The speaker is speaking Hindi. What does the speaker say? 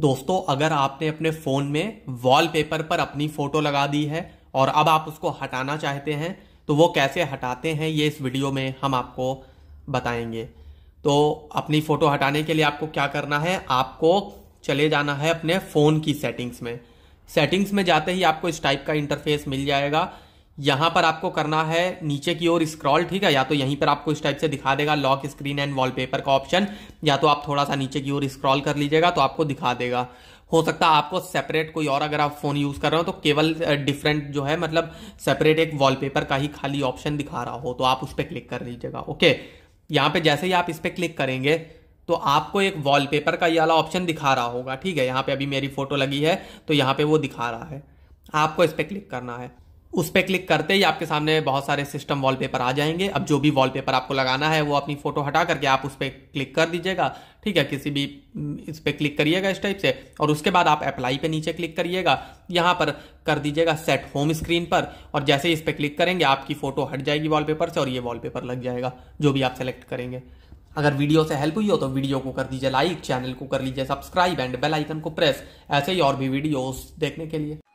दोस्तों अगर आपने अपने फ़ोन में वॉलपेपर पर अपनी फ़ोटो लगा दी है और अब आप उसको हटाना चाहते हैं तो वो कैसे हटाते हैं ये इस वीडियो में हम आपको बताएंगे तो अपनी फ़ोटो हटाने के लिए आपको क्या करना है आपको चले जाना है अपने फ़ोन की सेटिंग्स में सेटिंग्स में जाते ही आपको इस टाइप का इंटरफेस मिल जाएगा यहाँ पर आपको करना है नीचे की ओर स्क्रॉल ठीक है या तो यहीं पर आपको इस टाइप से दिखा देगा लॉक स्क्रीन एंड वॉलपेपर का ऑप्शन या तो आप थोड़ा सा नीचे की ओर स्क्रॉल कर लीजिएगा तो आपको दिखा देगा हो सकता है आपको सेपरेट कोई और अगर आप फोन यूज कर रहे हो तो केवल डिफरेंट जो है मतलब सेपरेट एक वॉलपेपर का ही खाली ऑप्शन दिखा रहा हो तो आप उस पर क्लिक कर लीजिएगा ओके यहाँ पे जैसे ही आप इस पर क्लिक करेंगे तो आपको एक वॉलपेपर का ये वाला ऑप्शन दिखा रहा होगा ठीक है यहाँ पे अभी मेरी फोटो लगी है तो यहाँ पे वो दिखा रहा है आपको इस पर क्लिक करना है उस पर क्लिक करते ही आपके सामने बहुत सारे सिस्टम वॉलपेपर आ जाएंगे अब जो भी वॉलपेपर आपको लगाना है वो अपनी फ़ोटो हटा करके आप उस पर क्लिक कर दीजिएगा ठीक है किसी भी इस पर क्लिक करिएगा इस टाइप से और उसके बाद आप अप्लाई पे नीचे क्लिक करिएगा यहाँ पर कर दीजिएगा सेट होम स्क्रीन पर और जैसे ही इस पर क्लिक करेंगे आपकी फ़ोटो हट जाएगी वॉल से और ये वॉल लग जाएगा जो भी आप सेलेक्ट करेंगे अगर वीडियो से हेल्प हुई हो तो वीडियो को कर दीजिए लाइक चैनल को कर लीजिए सब्सक्राइब एंड बेल आइकन को प्रेस ऐसे ही और भी वीडियोस देखने के लिए